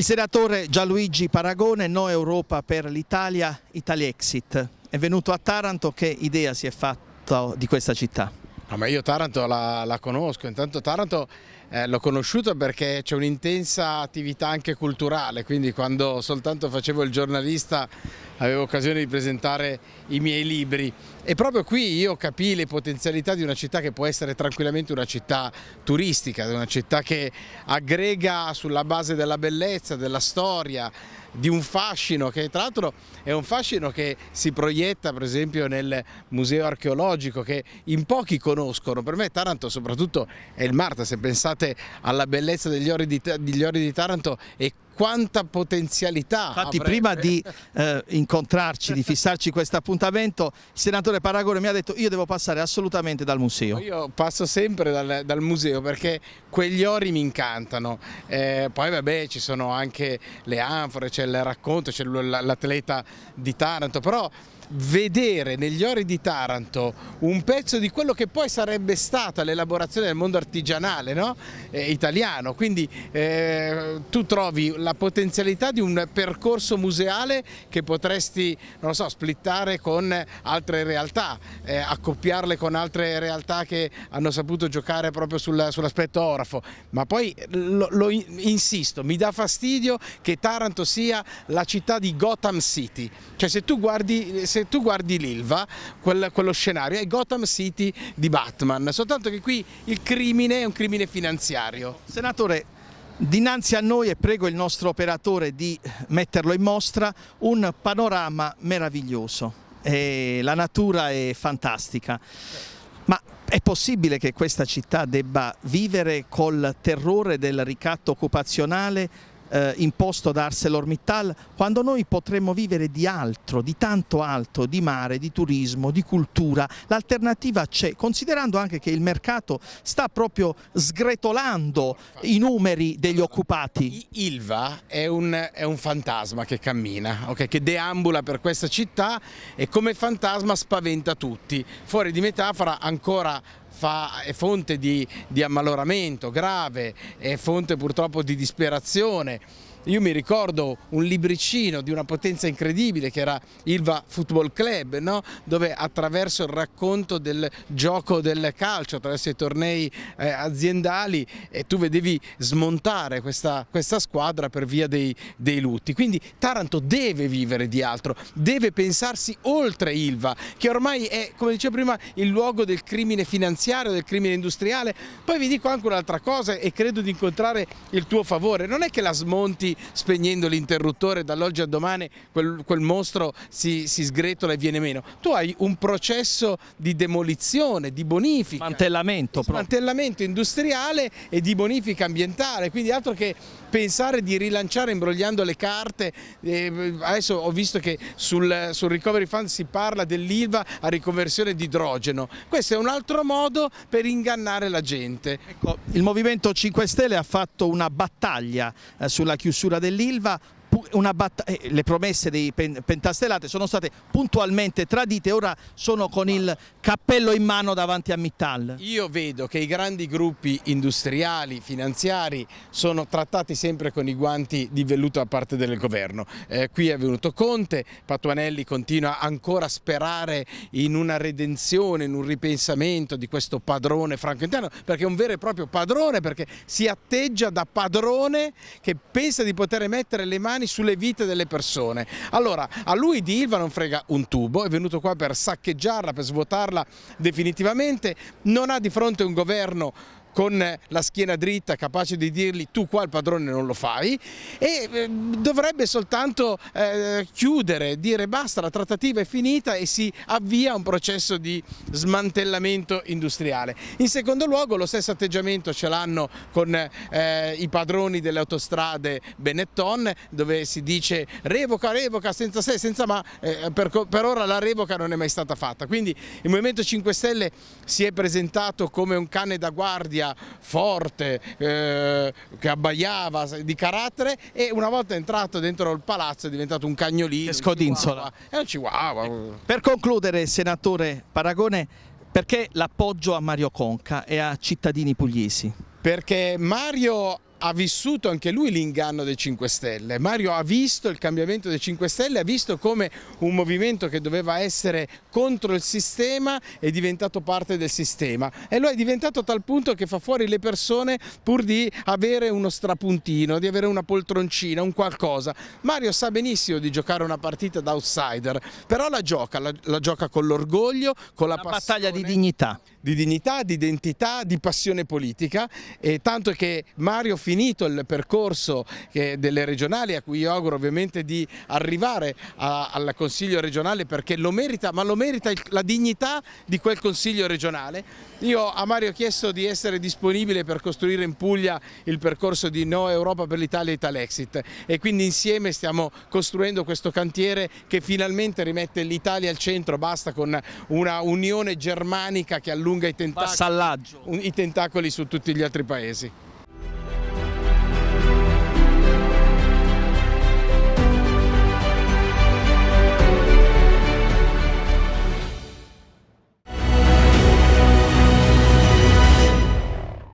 Il senatore Gianluigi Paragone, No Europa per l'Italia, Italiexit. È venuto a Taranto, che idea si è fatta di questa città? No, ma io Taranto la, la conosco, intanto Taranto eh, l'ho conosciuta perché c'è un'intensa attività anche culturale, quindi quando soltanto facevo il giornalista avevo occasione di presentare i miei libri e proprio qui io capì le potenzialità di una città che può essere tranquillamente una città turistica, una città che aggrega sulla base della bellezza, della storia, di un fascino che tra l'altro è un fascino che si proietta per esempio nel museo archeologico che in pochi conoscono. Per me Taranto soprattutto è il Marta, se pensate alla bellezza degli ori di, degli ori di Taranto e quanta potenzialità Infatti avrebbe. prima di eh, incontrarci, di fissarci questo appuntamento, il senatore Paragone mi ha detto io devo passare assolutamente dal museo. Io passo sempre dal, dal museo perché quegli ori mi incantano, eh, poi vabbè ci sono anche le anfore, c'è il racconto, c'è l'atleta di Taranto, però vedere negli ori di Taranto un pezzo di quello che poi sarebbe stata l'elaborazione del mondo artigianale no? eh, italiano, quindi eh, tu trovi la potenzialità di un percorso museale che potresti, non so, splittare con altre realtà, eh, accoppiarle con altre realtà che hanno saputo giocare proprio sul, sull'aspetto orafo, ma poi lo, lo insisto, mi dà fastidio che Taranto sia la città di Gotham City, cioè se tu guardi, se se tu guardi l'Ilva, quel, quello scenario, è Gotham City di Batman, soltanto che qui il crimine è un crimine finanziario. Senatore, Dinanzi a noi, e prego il nostro operatore di metterlo in mostra, un panorama meraviglioso. E la natura è fantastica. Ma è possibile che questa città debba vivere col terrore del ricatto occupazionale eh, imposto da ArcelorMittal, quando noi potremmo vivere di altro, di tanto altro, di mare, di turismo, di cultura. L'alternativa c'è, considerando anche che il mercato sta proprio sgretolando i numeri degli occupati. Ilva è un, è un fantasma che cammina, okay? che deambula per questa città e come fantasma spaventa tutti. Fuori di metafora ancora fa, è fonte di, di ammaloramento grave, è fonte purtroppo di disperazione. Io mi ricordo un libricino di una potenza incredibile che era Ilva Football Club, no? dove attraverso il racconto del gioco del calcio, attraverso i tornei eh, aziendali, eh, tu vedevi smontare questa, questa squadra per via dei, dei lutti. Quindi Taranto deve vivere di altro, deve pensarsi oltre Ilva, che ormai è, come dicevo prima, il luogo del crimine finanziario, del crimine industriale. Poi vi dico anche un'altra cosa e credo di incontrare il tuo favore, non è che la smonti spegnendo l'interruttore dall'oggi a domani quel, quel mostro si, si, sgretola e viene meno. Tu hai un processo di demolizione, di bonifica. Mantellamento. Mantellamento industriale e di bonifica ambientale, quindi altro che pensare di rilanciare imbrogliando le carte, eh, adesso ho visto che sul, sul recovery fund si parla dell'ILVA a riconversione di idrogeno, questo è un altro modo per ingannare la gente. Ecco, il Movimento 5 Stelle ha fatto una battaglia eh, sulla chiusura chiusura dell'Ilva eh, le promesse dei pentastellate sono state puntualmente tradite, ora sono con il cappello in mano davanti a Mittal. Io vedo che i grandi gruppi industriali, finanziari, sono trattati sempre con i guanti di velluto da parte del governo. Eh, qui è venuto Conte, Patuanelli continua ancora a sperare in una redenzione, in un ripensamento di questo padrone franco-interno, perché è un vero e proprio padrone, perché si atteggia da padrone che pensa di poter mettere le mani mani sulle vite delle persone. Allora, a lui di Ilva non frega un tubo, è venuto qua per saccheggiarla, per svuotarla definitivamente, non ha di fronte un governo con la schiena dritta, capace di dirgli tu qua il padrone non lo fai e eh, dovrebbe soltanto eh, chiudere, dire basta, la trattativa è finita e si avvia un processo di smantellamento industriale. In secondo luogo lo stesso atteggiamento ce l'hanno con eh, i padroni delle autostrade Benetton dove si dice revoca, revoca, senza se, senza ma, per ora la revoca non è mai stata fatta. Quindi il Movimento 5 Stelle si è presentato come un cane da guardia seria, forte, eh, che abbaiava, di carattere e una volta entrato dentro il palazzo è diventato un cagnolino. Scodinzola. È un chihuahua. Eh, per concludere, senatore Paragone, perché l'appoggio a Mario Conca e a cittadini pugliesi? Perché Mario ha vissuto anche lui l'inganno dei 5 Stelle. Mario ha visto il cambiamento dei 5 Stelle, ha visto come un movimento che doveva essere contro il sistema è diventato parte del sistema e lo è diventato a tal punto che fa fuori le persone pur di avere uno strapuntino, di avere una poltroncina, un qualcosa. Mario sa benissimo di giocare una partita da outsider, però la gioca, la, la gioca con l'orgoglio, con la, la battaglia di dignità di dignità, di identità, di passione politica e tanto che Mario finito il percorso eh, delle regionali a cui io auguro ovviamente di arrivare a, al Consiglio regionale perché lo merita, ma lo merita la dignità di quel Consiglio regionale. Io a Mario ho chiesto di essere disponibile per costruire in Puglia il percorso di No Europa per l'Italia e Italexit e quindi insieme stiamo costruendo questo cantiere che finalmente rimette l'Italia al centro, basta con una unione germanica che allunga allunga i tentacoli, i tentacoli su tutti gli altri paesi.